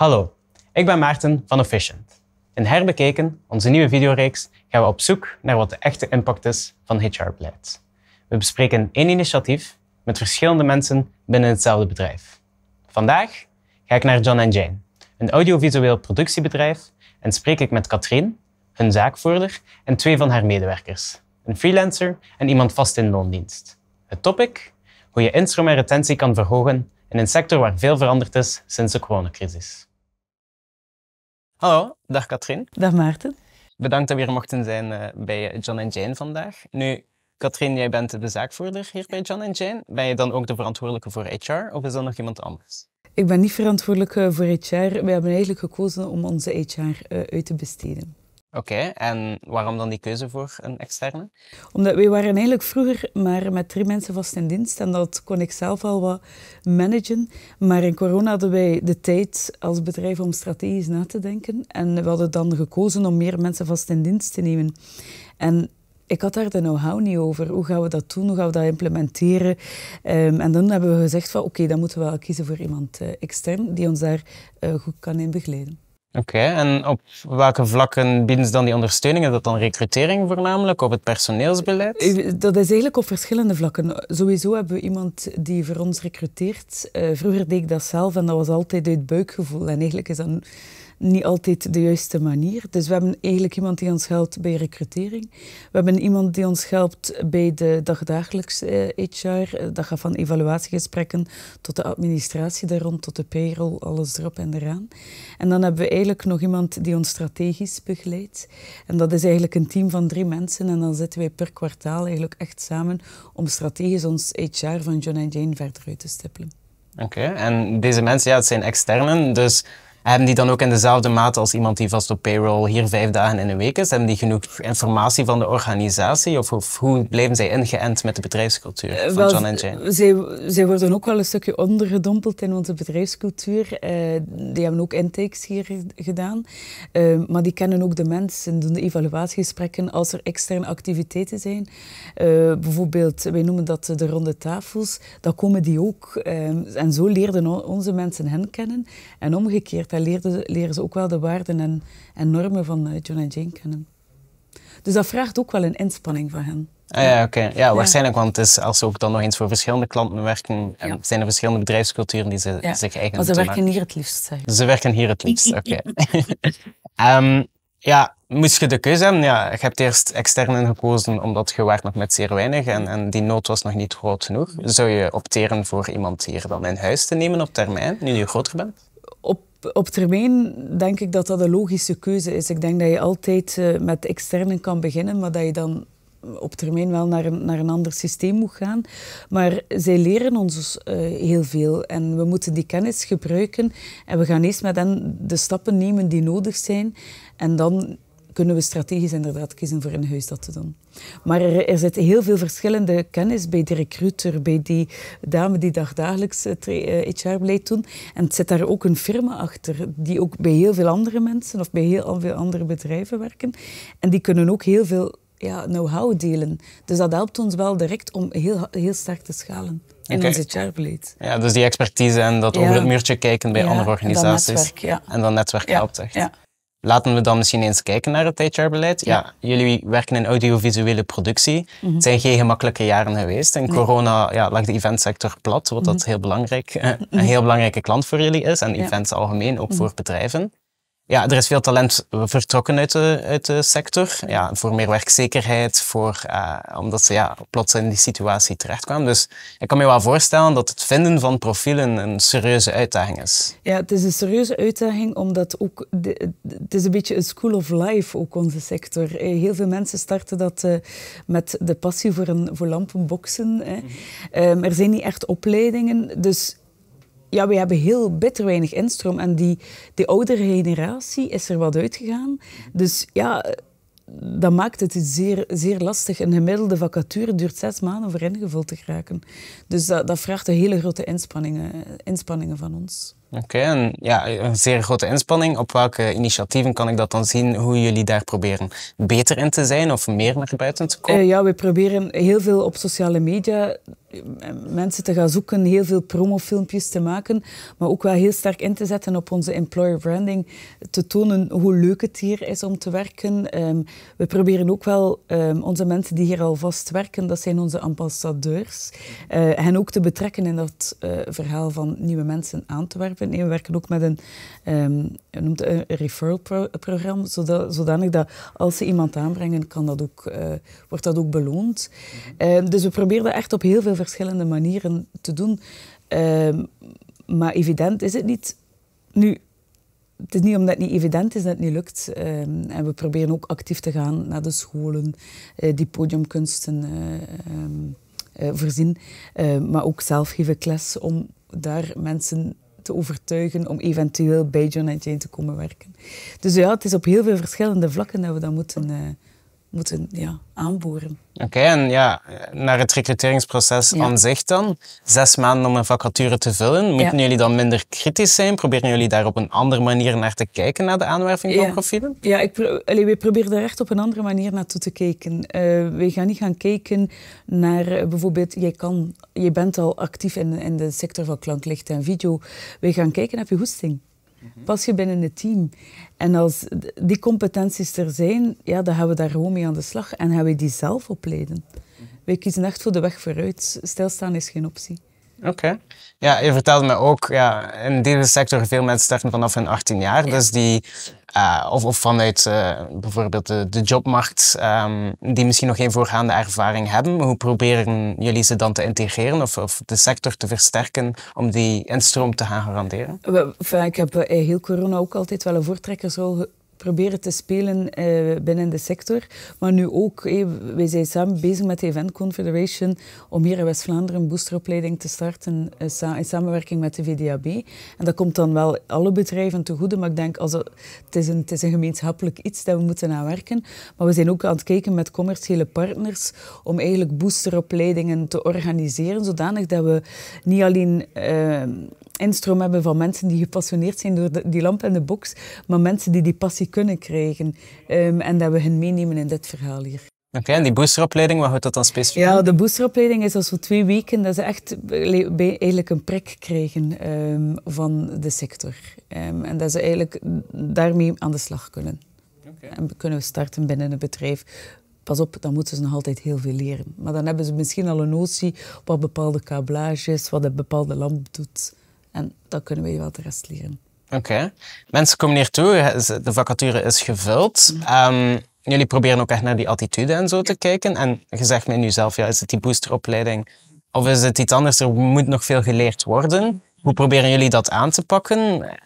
Hallo, ik ben Maarten van Efficient. In Herbekeken, onze nieuwe videoreeks, gaan we op zoek naar wat de echte impact is van HR-beleid. We bespreken één initiatief met verschillende mensen binnen hetzelfde bedrijf. Vandaag ga ik naar John Jane, een audiovisueel productiebedrijf, en spreek ik met Katrien, hun zaakvoerder, en twee van haar medewerkers, een freelancer en iemand vast in loondienst. Het topic? Hoe je instroom en retentie kan verhogen in een sector waar veel veranderd is sinds de coronacrisis. Hallo, dag Katrien. Dag Maarten. Bedankt dat we hier mochten zijn eh, bij John en Jane vandaag. Nu, Katrien, jij bent de zaakvoerder hier bij John Jane. Ben je dan ook de verantwoordelijke voor HR of is dat nog iemand anders? Ik ben niet verantwoordelijk eh, voor HR. We hebben eigenlijk gekozen om onze HR eh, uit te besteden. Oké, en waarom dan die keuze voor een externe? Omdat we waren eigenlijk vroeger maar met drie mensen vast in dienst en dat kon ik zelf al wat managen. Maar in corona hadden wij de tijd als bedrijf om strategisch na te denken en we hadden dan gekozen om meer mensen vast in dienst te nemen. En ik had daar de know-how niet over. Hoe gaan we dat doen? Hoe gaan we dat implementeren? Ehm, en dan hebben we gezegd van oké, dan moeten we wel kiezen voor iemand eh, extern die ons daar eh, goed kan in begeleiden. Oké, en op welke vlakken bieden ze dan die ondersteuning? Is dat dan recrutering voornamelijk of het personeelsbeleid? Eh, dat is eigenlijk op verschillende vlakken. Sowieso hebben we iemand die voor ons recruteert. Eh, vroeger deed ik dat zelf en dat was altijd uit buikgevoel. En eigenlijk is dat niet altijd de juiste manier. Dus we hebben eigenlijk iemand die ons helpt bij recrutering. We hebben iemand die ons helpt bij de dagdagelijkse HR. Eh, eh, dat gaat van evaluatiegesprekken tot de administratie daar rond, tot de payroll, alles erop en eraan. En dan hebben we eigenlijk nog iemand die ons strategisch begeleidt. En dat is eigenlijk een team van drie mensen. En dan zitten wij per kwartaal eigenlijk echt samen om strategisch ons HR van John en Jane verder uit te stippelen. Oké, en deze mensen, ja, het zijn externen, dus hebben die dan ook in dezelfde mate als iemand die vast op payroll hier vijf dagen in een week is? Hebben die genoeg informatie van de organisatie? Of, of hoe blijven zij ingeënt met de bedrijfscultuur eh, van wel, John Ze Zij, worden ook wel een stukje ondergedompeld in onze bedrijfscultuur. Eh, die hebben ook intakes hier gedaan. Eh, maar die kennen ook de mensen, doen de evaluatiegesprekken als er externe activiteiten zijn. bijvoorbeeld, wij noemen dat de ronde tafels. Dan komen die ook. en zo leerden onze mensen hen kennen. En omgekeerd leren, ze ook wel de waarden en, normen van eh, John en Jane kennen. Dus dat vraagt ook wel een inspanning van hen. Ah, ja, oké. Ja, waarschijnlijk, want het is, als ze ook dan nog eens voor verschillende klanten werken, eh, zijn er verschillende bedrijfsculturen die ze zich eigen Maar ze werken hier het liefst, Ze werken hier het liefst, oké. Ehm, ja, moest je de keuze hebben? Ja, je hebt eerst externen gekozen, omdat je werkt nog met zeer weinig en, en die nood was nog niet groot genoeg. Zou je opteren voor iemand hier dan in huis te nemen op termijn, nu je groter bent? Op op termijn denk ik dat dat een logische keuze is. Ik denk dat je altijd eh, met externen kan beginnen, maar dat je dan op termijn wel naar een, naar een ander systeem moet gaan. Maar zij leren ons dus, eh, heel veel en we moeten die kennis gebruiken. En we gaan eerst met hen de stappen nemen die nodig zijn. En dan kunnen we strategisch inderdaad kiezen voor in huis dat te doen. Maar er, er zit heel veel verschillende kennis bij de recruiter, bij die dame die dagdagelijks HR-beleid eh, eh, doen. En het zit daar ook een firma achter, die ook bij heel veel andere mensen of bij heel veel andere bedrijven werken. En die kunnen ook heel veel ja, know-how delen. Dus dat helpt ons wel direct om heel, heel sterk te schalen in okay. ons HR-beleid. Ja, dus die expertise en dat over het muurtje kijken bij andere organisaties. En dat ja. en dat netwerk helpt echt. Laten we dan misschien eens kijken naar het hr Ja. jullie werken in audiovisuele productie. Het mhm. zijn geen gemakkelijke jaren geweest. En corona ja, lag de eventsector plat, wat dat mhm. heel belangrijk, eh, mhm. een heel belangrijke klant voor jullie is. En events algemeen, ook voor bedrijven. Ja, er is veel talent vertrokken uit de, uit de sector. Ja, voor meer werkzekerheid, voor, eh, omdat ze ja, plots in die situatie terechtkwamen. Dus ik kan me wel voorstellen dat het vinden van profielen een serieuze uitdaging is. Ja, het is een serieuze uitdaging, omdat ook het is een beetje een school of life, ook onze sector. Eh, heel veel mensen starten dat eh, met de passie voor, een, voor lampenboksen. Hè. Mhm. Ehm, er zijn niet echt opleidingen, dus ja, we hebben heel bitter weinig instroom. En die, die oudere generatie is er wat uitgegaan. Dus ja, dat maakt het zeer, zeer lastig. Een gemiddelde vacature duurt zes maanden voor ingevuld te raken. Dus dat, dat vraagt een hele grote inspanningen, inspanningen van ons. Oké, en ja, een zeer grote inspanning. Op welke initiatieven kan ik dat dan zien? Hoe jullie daar proberen beter in te zijn of meer naar buiten te komen? Eh, ja, we proberen heel veel op sociale media eh, mensen te gaan zoeken, heel veel promofilmpjes te maken, maar ook wel heel sterk in te zetten op onze employer branding, te tonen hoe leuk het hier is om te werken. Ehm, we proberen ook wel ehm, onze mensen die hier al vast werken, dat zijn onze ambassadeurs, uh, hen ook te betrekken in dat eh, verhaal van nieuwe mensen aan te werven. we werken ook met een ehm, je noemt een referral-programma, zodanig dat als ze iemand aanbrengen, kan dat ook, eh, wordt dat ook beloond. Mhm. Ehm, dus we proberen dat echt op heel veel verschillende manieren te doen. Ehm, maar evident is het niet. Nu, het is niet omdat het niet evident is dat het niet lukt. Ehm, en we proberen ook actief te gaan naar de scholen eh, die podiumkunsten eh, voorzien. maar ook zelf geven les om daar mensen overtuigen om eventueel bij John en Jane te komen werken. Dus ja, het is op heel veel verschillende vlakken dat we dat moeten eh, moeten ja, aanboren. Oké, en ja, naar het recruteringsproces ja. aan zich dan. Zes maanden om een vacature te vullen. Moeten jullie dan minder kritisch zijn? Proberen jullie daar op een andere manier naar te kijken, naar de aanwerving van ja. profielen? Ja, ik we proberen daar echt op een andere manier naartoe te kijken. Eh, we gaan niet gaan kijken naar eh, bijvoorbeeld, jij, kan, jij bent al actief in, in de sector van klank, licht en video. We gaan kijken, heb je hoesting? Mhm. Pas je binnen het team. En als die competenties er zijn, ja, dan gaan we daar gewoon mee aan de slag en gaan we die zelf opleiden. Mhm. Wij kiezen echt voor de weg vooruit. Stilstaan is geen optie. Oké. Ja, je vertelde me ook, ja, in deze sector veel mensen starten vanaf hun 18 jaar. Dus die, eh, of, of vanuit eh, bijvoorbeeld de, de jobmarkt, ehm, die misschien nog geen voorgaande ervaring hebben. Hoe proberen jullie ze dan te integreren of, of de sector te versterken om die instroom te gaan garanderen? Ik heb eh, heel corona ook altijd wel een voortrekkersrol proberen te spelen eh, binnen de sector. Maar nu ook, hey, wij zijn samen bezig met de Event Confederation om hier in West-Vlaanderen een boosteropleiding te starten eh, in samenwerking met de VDAB. En dat komt dan wel alle bedrijven te goede, maar ik denk, als het, is een, het is een gemeenschappelijk iets dat we moeten aan werken. Maar we zijn ook aan het kijken met commerciële partners om eigenlijk boosteropleidingen te organiseren, zodanig dat we niet alleen... Eh, instroom hebben van mensen die gepassioneerd zijn door die lamp in de box, maar mensen die die passie kunnen krijgen. Ehm, en dat we hen meenemen in dit verhaal hier. Oké, en die boosteropleiding, wat houdt dat dan specifiek? Ja, de boosteropleiding is als we twee weken, dat ze echt eigenlijk een prik krijgen ehm, van de sector. Ehm, en dat ze eigenlijk daarmee aan de slag kunnen. En kunnen we starten binnen een bedrijf. Pas op, dan moeten ze nog altijd heel veel leren. Maar dan hebben ze misschien al een notie wat bepaalde kablage is, wat een bepaalde lamp doet. En dat kunnen we je wel de rest leren. Oké. Mensen komen hier toe, de vacature is gevuld. Ehm, jullie proberen ook echt naar die attitude en zo te kijken. En je zegt mij nu zelf, ja, is het die boosteropleiding of is het iets anders? Er moet nog veel geleerd worden. Hoe proberen jullie dat aan te pakken?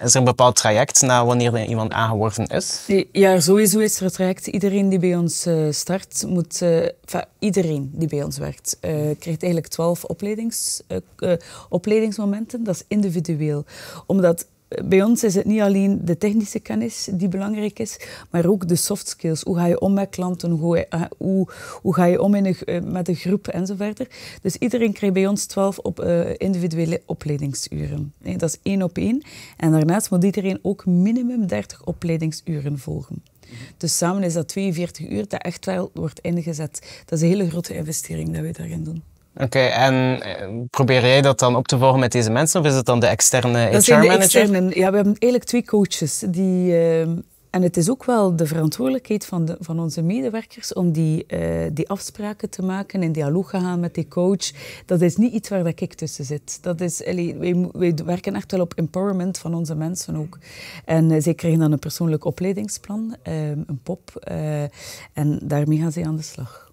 Is er een bepaald traject na wanneer iemand aangeworven is? Ja, sowieso is er een traject. Iedereen die bij ons eh, start, moet, eh, iedereen die bij ons werkt, eh, krijgt eigenlijk twaalf opleidings, opleidingsmomenten. Dat is individueel. Omdat bij ons is het niet alleen de technische kennis die belangrijk is, maar ook de soft skills. Hoe ga je om met klanten? Hoe, eh, hoe, hoe ga je om in eh, met een groep enzovoort. Dus iedereen krijgt bij ons 12 op, eh, individuele opleidingsuren. dat is één op één. En daarnaast moet iedereen ook minimum 30 opleidingsuren volgen. Dus samen is dat 42 uur dat echt wel wordt ingezet. Dat is een hele grote investering dat we daarin doen. Oké, en eh, probeer jij dat dan op te volgen met deze mensen of is het dan de externe HR-manager? Ja, we hebben eigenlijk twee coaches die... Ehm, en het is ook wel de verantwoordelijkheid van, de, van onze medewerkers om die, eh, die afspraken te maken, in dialoog te gaan met die coach. Dat is niet iets waar dat ik tussen zit. Dat is, wij, wij werken echt wel op empowerment van onze mensen ook. En uh, zij krijgen dan een persoonlijk opleidingsplan, ehm, een pop. en daarmee gaan zij aan de slag.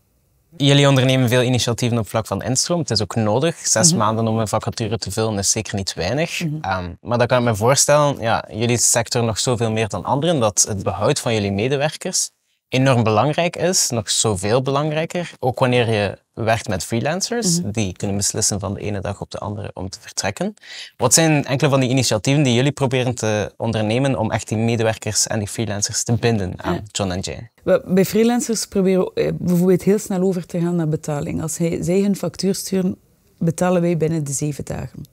Jullie ondernemen veel initiatieven op vlak van instroom. Het is ook nodig. Zes mhm. maanden om een vacature te vullen is zeker niet weinig. Mhm. Ehm, maar dan kan ik me voorstellen, ja, jullie sector nog zoveel meer dan anderen, dat het behoud van jullie medewerkers enorm belangrijk is, nog zoveel belangrijker, ook wanneer je werkt met freelancers, mhm. die kunnen beslissen van de ene dag op de andere om te vertrekken. Wat zijn enkele van die initiatieven die jullie proberen te ondernemen om echt die medewerkers en die freelancers te binden aan John en Jane? Bij freelancers proberen we eh, bijvoorbeeld heel snel over te gaan naar betaling. Als zij hun factuur sturen, betalen wij binnen de zeven dagen.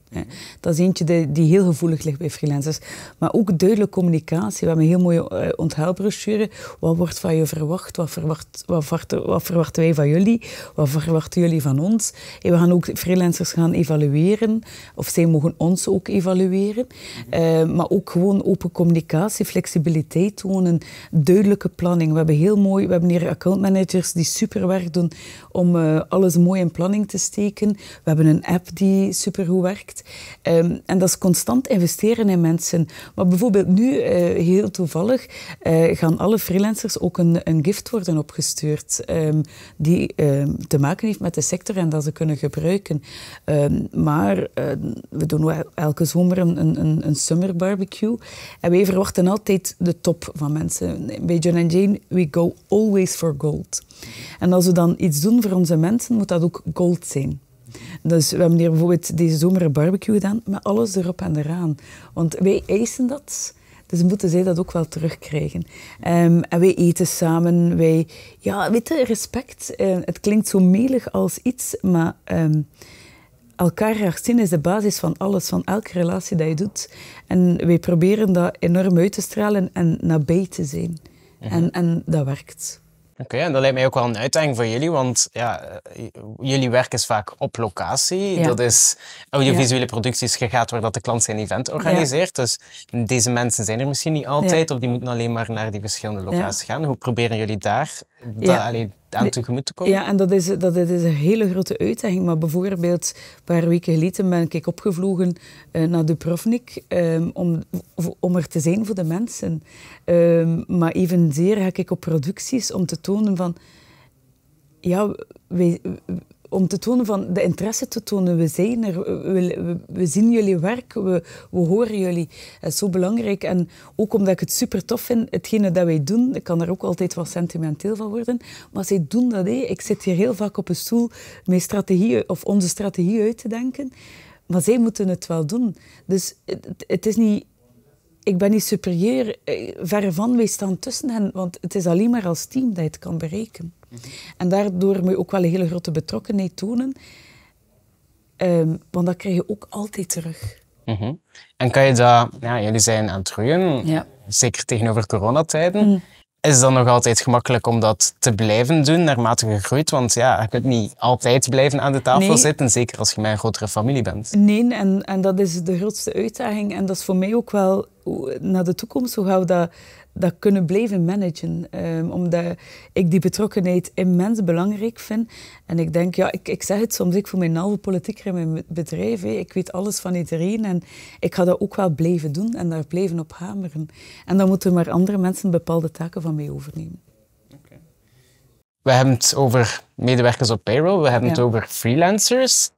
Dat is eentje die, heel gevoelig ligt bij freelancers. Maar ook duidelijke communicatie. We hebben een heel mooie uh, Wat wordt van je verwacht? Wat, verwacht wat, verwachten, wij van jullie? Wat verwachten jullie van ons? En we gaan ook freelancers gaan evalueren. Of zij mogen ons ook evalueren. Eh, maar ook gewoon open communicatie, flexibiliteit tonen, duidelijke planning. We hebben heel mooi, we hebben hier accountmanagers die super werk doen om eh, alles mooi in planning te steken. We hebben een app die super goed werkt. Ehm, en dat is constant investeren in mensen. Maar bijvoorbeeld nu, eh, heel toevallig, eh, gaan alle freelancers ook een, een gift worden opgestuurd ehm, die ehm, te maken heeft met de sector en dat ze kunnen gebruiken. maar we doen elke zomer een, een, een summer barbecue en wij verwachten altijd de top van mensen. Bij John Jane, we go always for gold. En als we dan iets doen voor onze mensen, moet dat ook gold zijn. Dus we hebben hier bijvoorbeeld deze zomer een barbecue gedaan met alles erop en eraan. Want wij eisen dat. Dus moeten zij dat ook wel terugkrijgen. Ehm, en wij eten samen. Wij, ja, weet je, respect. Eh, het klinkt zo melig als iets, maar ehm, elkaar graag zien is de basis van alles, van elke relatie dat je doet. En wij proberen dat enorm uit te stralen en nabij te zijn. Mhm. en, en dat werkt. Oké, en dat lijkt mij ook wel een uitdaging voor jullie, want ja, eh, jullie werken is vaak op locatie. Dat is audiovisuele producties gegaan, waar dat de klant zijn event organiseert. Dus deze mensen zijn er misschien niet altijd, of die moeten alleen maar naar die verschillende locaties gaan. Hoe proberen jullie daar ja. alleen aan tegemoet te komen. Ja, en dat is, dat is een hele grote uitdaging. Maar bijvoorbeeld, een paar weken geleden ben ik opgevlogen eh, naar Dubrovnik um, om, om er te zijn voor de mensen. Ehm, maar evenzeer ga ik op producties om te tonen van... Ja, wij, om te tonen van de interesse te tonen. We zijn er, we, we zien jullie werk, we, we, horen jullie. Dat is zo belangrijk. En ook omdat ik het super tof vind, hetgene dat wij doen, ik kan er ook altijd wat sentimenteel van worden, maar zij doen dat. Hé. Ik zit hier heel vaak op een stoel mijn strategie of onze strategie uit te denken. Maar zij moeten het wel doen. Dus het, is niet ik ben niet superieur. Eh, verre van, wij staan tussen hen. Want het is alleen maar als team dat je het kan bereiken. En daardoor moet je ook wel een hele grote betrokkenheid tonen. Ehm, want dat krijg je ook altijd terug. Mhm. En kan je dat, ja, jullie zijn aan het groeien, zeker tegenover coronatijden. Mm. Is dat nog altijd gemakkelijk om dat te blijven doen naarmate je groeit? Want ja, je kunt niet altijd blijven aan de tafel zitten, zeker als je met een grotere familie bent. Nee, en, en dat is de grootste uitdaging. En dat is voor mij ook wel naar de toekomst. Hoe gaan we dat, dat kunnen blijven managen. Ehm, omdat ik die betrokkenheid immens belangrijk vind. En ik denk, ja, ik, ik zeg het soms, ik voel mijn halve politieker in mijn bedrijf. Ik weet alles van iedereen en ik ga dat ook wel blijven doen en daar blijven op hameren. En dan moeten maar andere mensen bepaalde taken van mij overnemen. We hebben het over medewerkers op payroll, we hebben het over freelancers.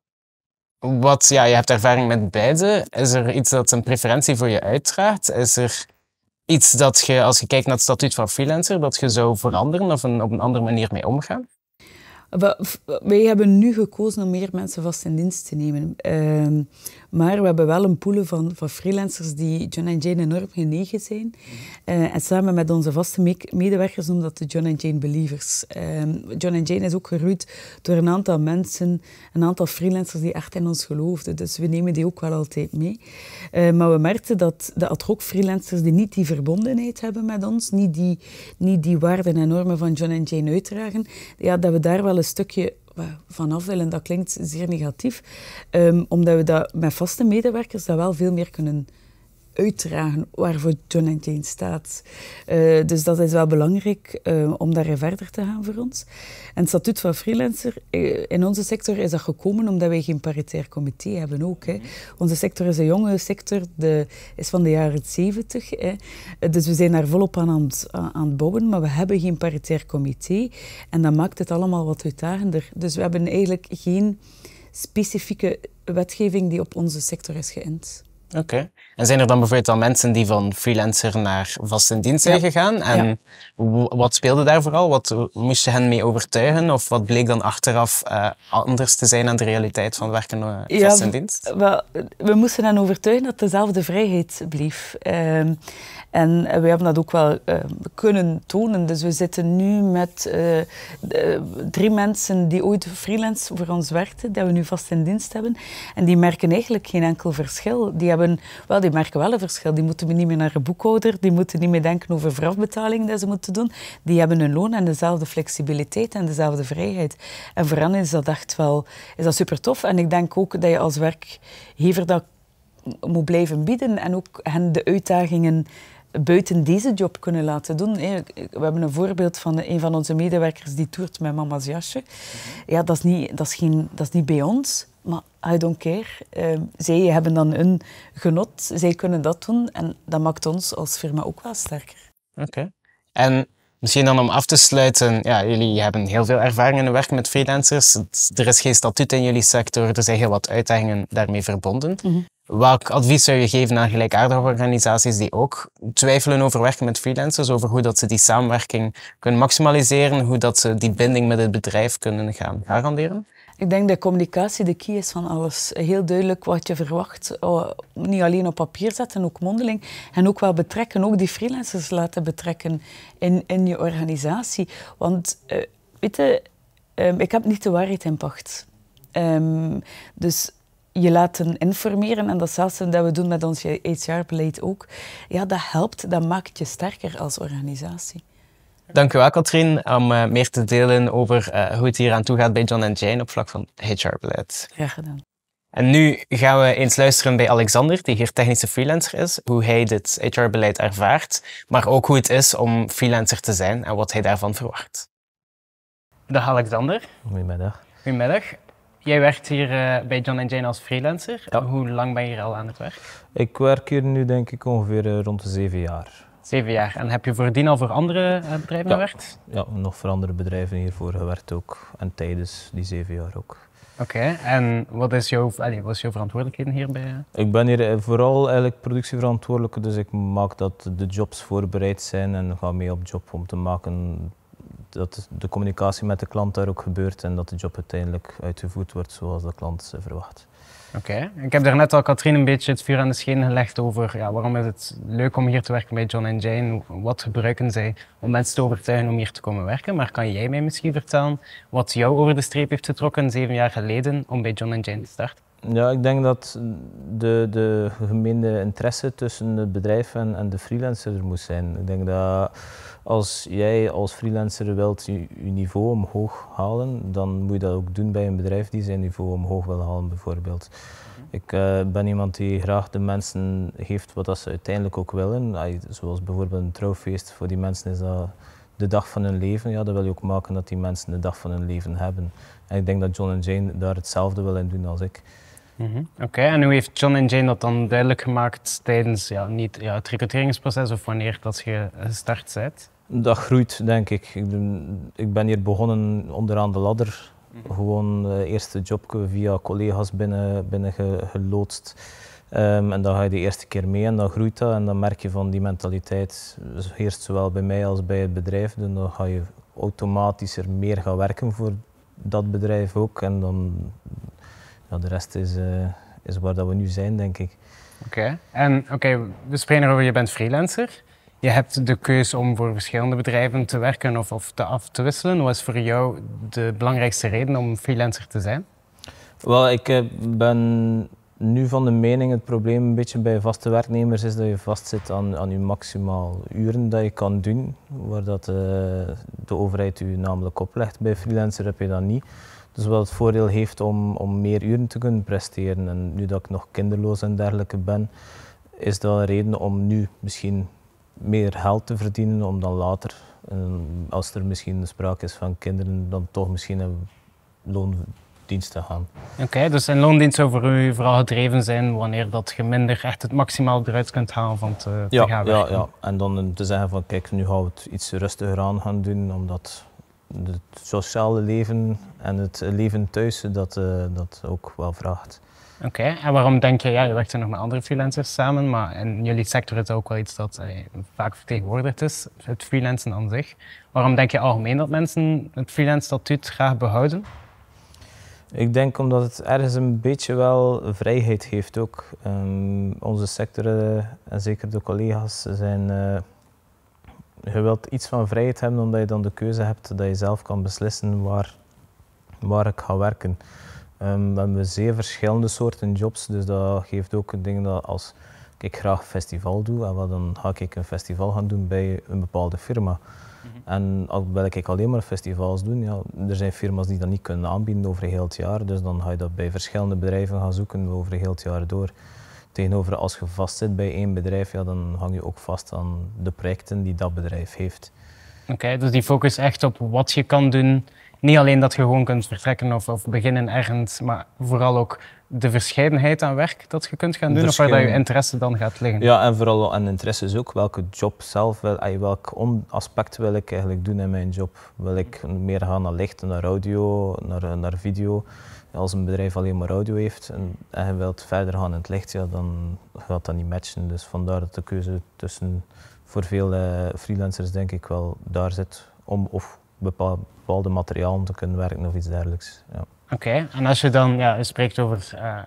Wat, ja, je hebt ervaring met beide. Is er iets dat een preferentie voor je uitdraagt? Is er iets dat je, als je kijkt naar het statuut van freelancer, dat je zou veranderen of een, op een andere manier mee omgaan? Wij hebben nu gekozen om meer mensen vast in dienst te nemen. Ehm, maar we hebben wel een pool van, van freelancers die John en Jane enorm genegen zijn. Eh, en samen met onze vaste medewerkers noemen dat de John en Jane Believers. Ehm, John en Jane is ook geroeid door een aantal mensen, een aantal freelancers die echt in ons geloofden. Dus we nemen die ook wel altijd mee. Eh, maar we merkten dat de ad hoc freelancers die niet die verbondenheid hebben met ons, niet die, niet die waarden en normen van John and Jane uitdragen, ja, dat we daar wel een stukje vanaf willen, dat klinkt zeer negatief, ehm, omdat we dat met vaste medewerkers dat wel veel meer kunnen uitdragen waarvoor Jane staat. Uh, dus dat is wel belangrijk eh, om daarin verder te gaan voor ons. En het statuut van freelancer, eh, in onze sector is dat gekomen omdat wij geen paritair comité hebben ook. Onze sector is een jonge sector, de, is van de jaren 70. Hè. Dus we zijn daar volop aan aan het, aan bouwen, maar we hebben geen paritair comité. En dat maakt het allemaal wat uitdagender. Dus we hebben eigenlijk geen specifieke wetgeving die op onze sector is geënt. Oké. En zijn er dan bijvoorbeeld al mensen die van freelancer naar vast in dienst zijn gegaan? En wat speelde daar vooral? Wat moest je hen mee overtuigen? Of wat bleek dan achteraf eh, anders te zijn aan de realiteit van werken uh, eh, vast ja, in dienst? we moesten hen overtuigen dat dezelfde vrijheid bleef. Ehm, en we hebben dat ook wel ehm, kunnen tonen. Dus we zitten nu met eh, drie mensen die ooit freelance voor ons werkten, dat we nu vast in dienst hebben. En die merken eigenlijk geen enkel verschil. Die hebben wel die die merken wel een verschil. Die moeten niet meer naar een boekhouder, die moeten niet meer denken over voorafbetaling dat ze moeten doen. Die hebben hun loon en dezelfde flexibiliteit en dezelfde vrijheid. En voor hen is dat echt wel is dat super tof. En ik denk ook dat je als werkgever dat moet blijven bieden en ook hen de uitdagingen buiten deze job kunnen laten doen. We hebben een voorbeeld van een van onze medewerkers die toert met mama's jasje. Ja, dat is, niet, dat is, geen, dat is niet bij ons. Maar I don't care. Ehm, zij hebben dan hun genot, zij kunnen dat doen en dat maakt ons als firma ook wel sterker. Oké. En misschien dan om af te sluiten, ja, jullie hebben heel veel ervaring in het werk met freelancers. Er is geen statuut in jullie sector, er zijn heel wat uitdagingen daarmee verbonden. Mhm. Welk advies zou je geven aan gelijkaardige organisaties die ook twijfelen over werken met freelancers, over hoe dat ze die samenwerking kunnen maximaliseren, hoe dat ze die binding met het bedrijf kunnen gaan garanderen? Ik denk dat communicatie de key is van alles. Heel duidelijk wat je verwacht. Oh, niet alleen op papier zetten, ook mondeling. En ook wel betrekken, ook die freelancers laten betrekken in, in je organisatie. Want, uh, weet je, ehm, ik heb niet de waarheid in pacht. Ehm, dus je laten informeren, en datzelfde dat we doen met ons HR-beleid ook. Ja, dat helpt, dat maakt je sterker als organisatie. Dankjewel, Katrien, om eh, meer te delen over eh, hoe het hier aan toe gaat bij John Jane op vlak van HR-beleid. Graag gedaan. En nu gaan we eens luisteren bij Alexander, die hier technische freelancer is, hoe hij dit HR-beleid ervaart, maar ook hoe het is om freelancer te zijn en wat hij daarvan verwacht. Dag Alexander. Goedemiddag. Goedemiddag. Jij werkt hier eh, bij John Jane als freelancer. Ja. Hoe lang ben je al aan het werk? Ik werk hier nu denk ik ongeveer rond de zeven jaar. Zeven jaar. En heb je voordien al voor andere eh, bedrijven gewerkt? Ja, nog voor andere bedrijven hiervoor gewerkt ook. En tijdens die zeven jaar ook. Oké, en wat is, jouw, allez, wat is jouw verantwoordelijkheid hierbij? Ik ben hier eh, vooral eigenlijk productieverantwoordelijke, dus ik maak dat de jobs voorbereid zijn en ga mee op job om te maken dat de communicatie met de klant daar ook gebeurt en dat de job uiteindelijk uitgevoerd wordt zoals de klant verwacht. Oké, okay. ik heb daarnet al Katrien een beetje het vuur aan de schenen gelegd over ja, waarom is het leuk om hier te werken bij John Jane. Wat gebruiken zij om mensen te overtuigen om hier te komen werken? Maar kan jij mij misschien vertellen wat jou over de streep heeft getrokken zeven jaar geleden om bij John Jane te starten? Ja, ik denk dat de, de interesse tussen het bedrijf en, en de freelancer er moet zijn. Ik denk dat als jij als freelancer wilt je, niveau omhoog halen, dan moet je dat ook doen bij een bedrijf die zijn niveau omhoog wil halen, bijvoorbeeld. Mhm. Ik eh, ben iemand die graag de mensen geeft wat ze uiteindelijk ook willen. Zoals bijvoorbeeld een trouwfeest, voor die mensen is dat de dag van hun leven. Ja, dat wil je ook maken dat die mensen de dag van hun leven hebben. En ik denk dat John en Jane daar hetzelfde willen doen als ik. Mhm. Oké, en hoe heeft John en Jane dat dan duidelijk gemaakt tijdens ja, niet, ja, het recruteringsproces of wanneer dat je gestart bent? Dat groeit, denk ik. Ik, ben hier begonnen onderaan de ladder. Mhm. Gewoon de eh, eerste job via collega's binnen, binnen geloodst. Ehm, en dan ga je de eerste keer mee en dan groeit dat. En dan merk je van die mentaliteit heerst zowel bij mij als bij het bedrijf. Dus dan ga je automatisch er meer gaan werken voor dat bedrijf ook. En dan ja, de rest is, eh, is waar dat we nu zijn, denk ik. Oké, en oké, we spreken over je bent freelancer. Je hebt de keuze om voor verschillende bedrijven te werken of, of te af te wisselen. Wat is voor jou de belangrijkste reden om freelancer te zijn? Wel, ik eh, ben nu van de mening, het probleem een beetje bij vaste werknemers is dat je vastzit aan, aan je maximaal uren dat je kan doen, waar dat, de, eh, de overheid u namelijk oplegt. Bij freelancer heb je dat niet. Dus wat het voordeel heeft om, om meer uren te kunnen presteren. En nu dat ik nog kinderloos en dergelijke ben, is dat een reden om nu misschien meer geld te verdienen, om dan later, ehm, als er misschien sprake is van kinderen, dan toch misschien een loondienst te gaan. Oké, dus een loondienst zou voor u vooral gedreven zijn wanneer dat je minder echt het maximaal eruit kunt halen van te, gaan werken. Ja, ja, en dan te zeggen van kijk, nu gaan we het iets rustiger aan gaan doen, omdat het sociale leven en het leven thuis dat, eh, dat ook wel vraagt. Oké, en waarom denk je, ja, je werkt er nog met andere freelancers samen, maar in jullie sector is het ook wel iets dat eh, vaak vertegenwoordigd is, het freelancen aan zich. Waarom denk je algemeen dat mensen het freelance statuut graag behouden? Ik denk omdat het ergens een beetje wel vrijheid geeft ook. Ehm, onze sector eh, en zeker de collega's zijn je wilt iets van vrijheid hebben omdat je dan de keuze hebt dat je zelf kan beslissen waar, waar ik ga werken. Ehm, we hebben zeer verschillende soorten jobs, dus dat geeft ook een ding dat als ik graag festival doe, en dan ga ik een festival gaan doen bij een bepaalde firma. Mhm. En al wil ik alleen maar festivals doen, ja, er zijn firma's die dat niet kunnen aanbieden over heel het jaar, dus dan ga je dat bij verschillende bedrijven gaan zoeken over heel het jaar door. Tegenover als je vast zit bij één bedrijf, ja, dan hang je ook vast aan de projecten die dat bedrijf heeft. Oké, dus die focus echt op wat je kan doen. Niet alleen dat je gewoon kunt vertrekken of, of beginnen ergens, maar vooral ook de verscheidenheid aan werk dat je kunt gaan doen of waar dat je interesse dan gaat liggen. Ja, en vooral aan interesses ook. Welke job zelf, wel, welk aspect wil ik eigenlijk doen in mijn job? Wil ik meer gaan naar licht, naar audio, naar, naar video? als een bedrijf alleen maar audio heeft en, en je wilt verder gaan in het licht, ja, dan gaat dat niet matchen. Dus vandaar dat de keuze tussen voor veel eh, freelancers denk ik wel daar zit om of bepaalde materialen te kunnen werken of iets dergelijks. Ja. Oké, en als je dan ja, je spreekt over eh,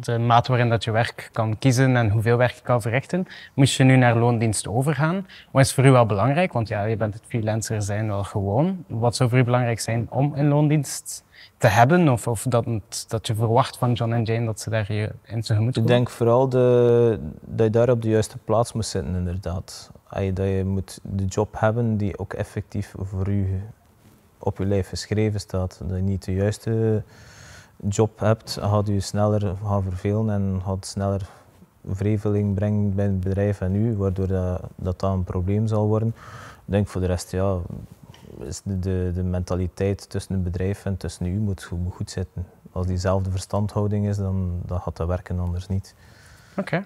de maat waarin dat je werk kan kiezen en hoeveel werk je kan verrichten, moest je nu naar loondienst overgaan. Wat is voor u wel belangrijk? Want ja, je bent het freelancer zijn wel gewoon. Wat zou voor u belangrijk zijn om in loondienst te hebben? Of, of dat, dat je verwacht van John en Jane dat ze daar je in zijn gemoed komen? Ik denk vooral de, dat je daar op de juiste plaats moet zitten, inderdaad. Dat je moet de job hebben die ook effectief voor je op je lijf geschreven staat. Dat je niet de juiste job hebt, gaat je sneller gaan vervelen en gaat sneller vreveling brengen bij het bedrijf en u, waardoor dat, dat, dat een probleem zal worden. Ik denk voor de rest, ja, is de, de mentaliteit tussen een bedrijf en tussen u moet, moet goed zitten. Als diezelfde verstandhouding is, dan, dan gaat dat werken, anders niet. Oké.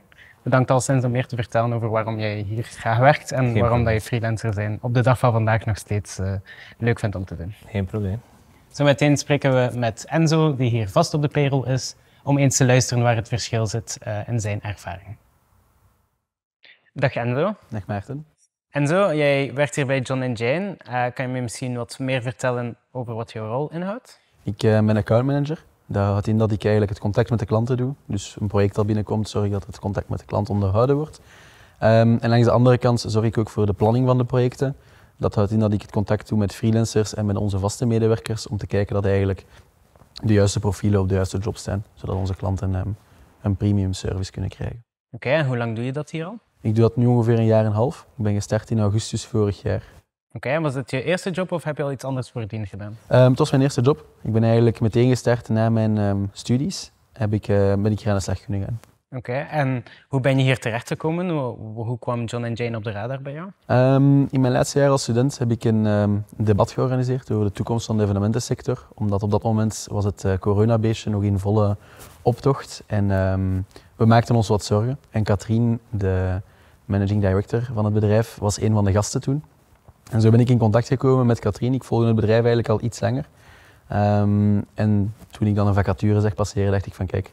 bedankt Bedankt sinds om meer te vertellen over waarom jij hier graag werkt en waarom dat je freelancer zijn op de dag van vandaag nog steeds eh, leuk vindt om te doen. Geen probleem. Zometeen spreken we met Enzo, die hier vast op de payroll is, om eens te luisteren waar het verschil zit eh, in zijn ervaring. Dag Enzo. Dag Maarten. En zo, jij werkt hier bij John Jane. Eh, kan je me misschien wat meer vertellen over wat jouw rol inhoudt? Ik uh, ben manager. Dat houdt in dat ik eigenlijk het contact met de klanten doe. Dus een project dat binnenkomt, zorg ik dat het contact met de klant onderhouden wordt. Ehm, en langs de andere kant zorg ik ook voor de planning van de projecten. Dat houdt in dat ik het contact doe met freelancers en met onze vaste medewerkers om te kijken dat eigenlijk de juiste profielen op de juiste jobs zijn, zodat onze klanten ehm, een premium service kunnen krijgen. Oké, en hoe lang doe je dat hier al? Ik doe dat nu ongeveer een jaar en een half. Ik ben gestart in augustus vorig jaar. Oké, okay, was het je eerste job of heb je al iets anders voordien gedaan? Um, het was mijn eerste job. Ik ben eigenlijk meteen gestart na mijn ehm, studies. Heb ik, eh, ben ik hier aan de slag kunnen gaan. Oké, en hoe ben je hier terecht gekomen? Hoe, kwam John en Jane op de radar bij jou? Ehm, in mijn laatste jaar als student heb ik een debat georganiseerd over de toekomst van de evenementensector. Omdat op dat moment was het uh, coronabeestje nog in volle optocht en we maakten ons wat zorgen. En Katrien, de managing director van het bedrijf, was een van de gasten toen. En zo ben ik in contact gekomen met Katrien. Ik volgde het bedrijf eigenlijk al iets langer. Ehm, en toen ik dan een vacature zag passeren, dacht ik van kijk,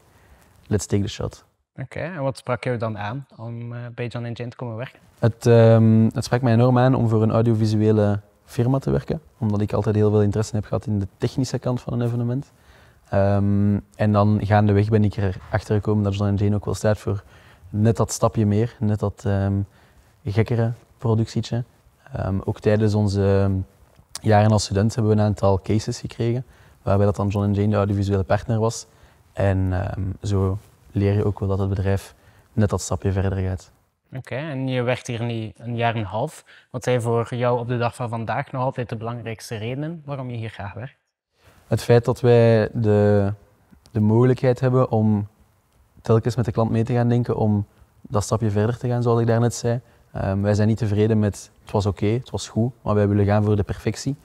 let's take the shot. Oké, en wat sprak jou dan aan om eh, bij John Jane te komen werken? Het, um, het sprak mij enorm aan om voor een audiovisuele firma te werken, omdat ik altijd heel veel interesse heb gehad in de technische kant van een evenement. Ehm, en dan gaandeweg ben ik erachter gekomen dat John Jane ook wel staat voor net dat stapje meer, net dat ehm, gekkere productietje. Ehm, ook tijdens onze ehm, jaren als student hebben we een aantal cases gekregen, waarbij dat dan John Jane de audiovisuele partner was. En zo leer je ook wel dat het bedrijf net dat stapje verder gaat. Oké, en je werkt hier nu een jaar en een half. Wat zijn voor jou op de dag van vandaag nog altijd de belangrijkste redenen waarom je hier graag werkt? Het feit dat wij de, de mogelijkheid hebben om telkens met de klant mee te gaan denken om dat stapje verder te gaan, zoals ik daarnet zei. Um, wij zijn niet tevreden met het was oké, het was goed, maar wij willen gaan voor de perfectie.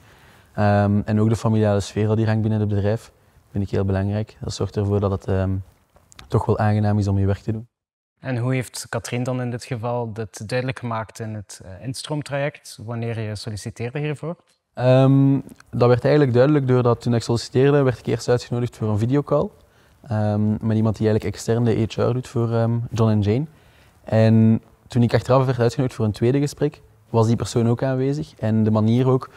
Ehm, en ook de familiale sfeer die hangt binnen het bedrijf vind ik heel belangrijk. Dat zorgt ervoor dat het ehm, toch wel aangenaam is om je werk te doen. En hoe heeft Katrien dan in dit geval dat duidelijk gemaakt in het eh, instroomtraject, wanneer je solliciteerde hiervoor? dat werd eigenlijk duidelijk doordat toen ik solliciteerde, werd ik eerst uitgenodigd voor een videocall. Ehm, met iemand die eigenlijk extern de HR doet voor ehm, John en Jane. En toen ik achteraf werd uitgenodigd voor een tweede gesprek, was die persoon ook aanwezig. En de manier ook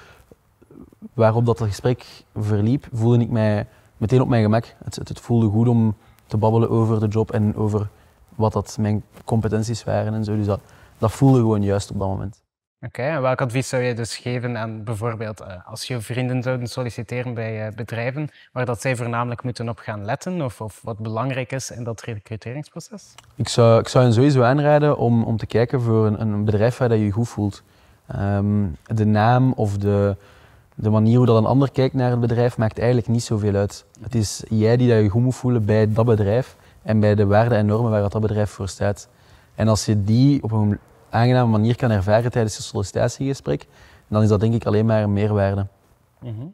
waarop dat gesprek verliep, voelde ik mij meteen op mijn gemak. Het, het, het, voelde goed om te babbelen over de job en over wat dat mijn competenties waren en zo. Dus dat, dat voelde gewoon juist op dat moment. Oké, en welk advies zou je dus geven aan bijvoorbeeld eh, als je vrienden zouden solliciteren bij eh, bedrijven, waar dat zij voornamelijk moeten op gaan letten of, of wat belangrijk is in dat recruteringsproces? Ik zou, ik zou hen sowieso aanraden om, om te kijken voor een, een bedrijf waar je je goed voelt. Ehm, de naam of de, de manier hoe dat een ander kijkt naar het bedrijf maakt eigenlijk niet zoveel uit. Het is jij die dat je goed moet voelen bij dat bedrijf en bij de waarden en normen waar dat bedrijf voor staat. En als je die op een aangename manier kan ervaren tijdens je sollicitatiegesprek. dan is dat denk ik alleen maar een meerwaarde. Mhm.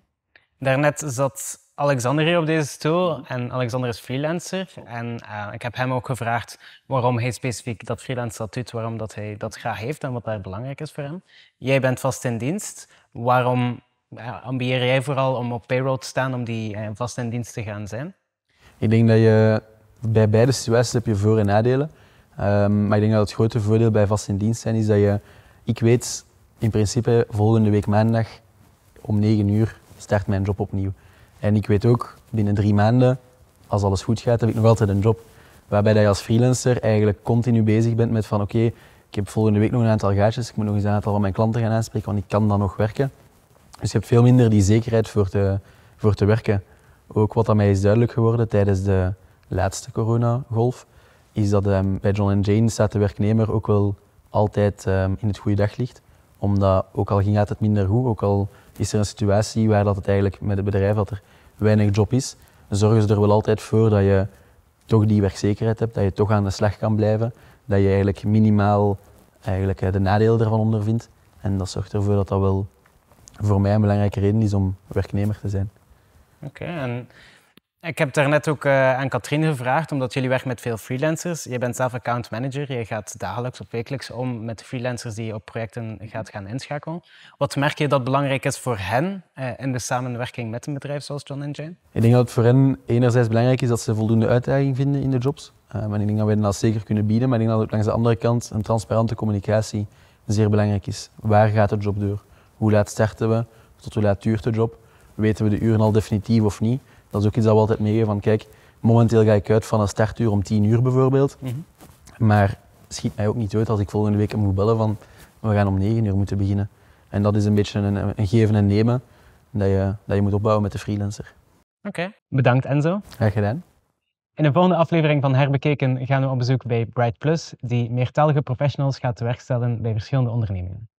Daarnet zat Alexander hier op deze stoel en Alexander is freelancer. En eh, ik heb hem ook gevraagd waarom hij specifiek dat freelance statuut, waarom dat hij dat graag heeft en wat daar belangrijk is voor hem. Jij bent vast in dienst. Waarom uh, ambieer jij vooral om op payroll te staan, om die eh, vast in dienst te gaan zijn? Ik denk dat je bij beide situaties heb je voor- en nadelen. Ehm, maar ik denk dat het grote voordeel bij vast in dienst zijn is dat je, ik weet in principe volgende week maandag om 9 uur start mijn job opnieuw. En ik weet ook binnen drie maanden, als alles goed gaat, heb ik nog altijd een job. Waarbij dat je als freelancer eigenlijk continu bezig bent met van oké, ik heb volgende week nog een aantal gaatjes, ik moet nog eens een aantal van mijn klanten gaan aanspreken, want ik kan dan nog werken. Dus je hebt veel minder die zekerheid voor te, voor te werken. Ook wat aan mij is duidelijk geworden tijdens de laatste coronagolf, is dat ehm, bij John Jane staat de werknemer ook wel altijd ehm, in het goede daglicht. Omdat ook al ging het minder goed, ook al is er een situatie waar dat het eigenlijk met het bedrijf dat er weinig job is, zorgen ze er wel altijd voor dat je toch die werkzekerheid hebt, dat je toch aan de slag kan blijven, dat je eigenlijk minimaal eigenlijk, eh, de nadelen ervan ondervindt. En dat zorgt ervoor dat dat wel voor mij een belangrijke reden is om werknemer te zijn. Oké, en ik heb daarnet ook eh, aan Katrien gevraagd, omdat jullie werken met veel freelancers. Je bent zelf account manager. Je gaat dagelijks of wekelijks om met freelancers die je op projecten gaat gaan inschakelen. Wat merk je dat belangrijk is voor hen eh, in de samenwerking met een bedrijf zoals John Jane? Ik denk dat het voor hen enerzijds belangrijk is dat ze voldoende uitdaging vinden in de jobs. Uh, maar ik denk dat wij dat zeker kunnen bieden. Maar ik denk dat ook langs de andere kant een transparante communicatie zeer belangrijk is. Waar gaat de job door? Hoe laat starten we? Tot hoe laat duurt de job? Weten we de uren al definitief of niet? dat is ook iets dat we altijd meegeven van kijk, momenteel ga ik uit van een startuur om 10 uur bijvoorbeeld. Mm -hmm. Maar schiet mij ook niet uit als ik volgende week moet bellen van we gaan om 9 uur moeten beginnen. En dat is een beetje een, een geven en nemen dat je, dat je moet opbouwen met de freelancer. Oké, bedankt Enzo. Graag gedaan. In de volgende aflevering van Herbekeken gaan we op bezoek bij Bright Plus, die meertalige professionals gaat stellen bij verschillende ondernemingen.